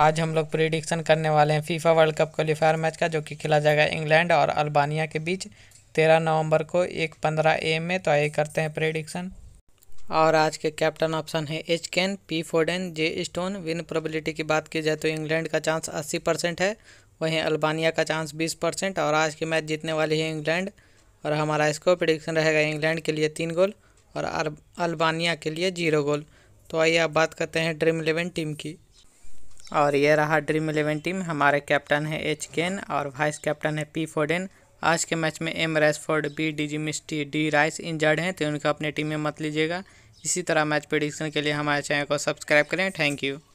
आज हम लोग प्रिडिक्शन करने वाले हैं FIFA World Cup qualifier match का जो कि खेला जाएगा इंग्लैंड और अल्बानिया के बीच तेरह नवंबर को एक पंद्रह ए में तो आइए करते हैं प्रिडिक्शन और आज के कैप्टन ऑप्शन है H Kane P Foden J Stone win probability की बात की जाए तो इंग्लैंड का चांस अस्सी परसेंट है वहीं अल्बानिया का चांस बीस परसेंट और आज के मैच जीतने वाली है इंग्लैंड और हमारा इसको प्रिडिक्शन रहेगा इंग्लैंड के लिए तीन गोल और अल्बानिया के लिए जीरो गोल तो आइए आप बात करते हैं ड्रीम इलेवन टीम की और ये रहा ड्रीम इलेवन टीम हमारे कैप्टन है एच केन और वाइस कैप्टन है पी फोडेन आज के मैच में M Rashford B D Misty D Rice injured हैं तो उनको अपने टीम में मत लीजिएगा इसी तरह मैच प्रडिक्शन के लिए हमारे चैनल को सब्सक्राइब करें थैंक यू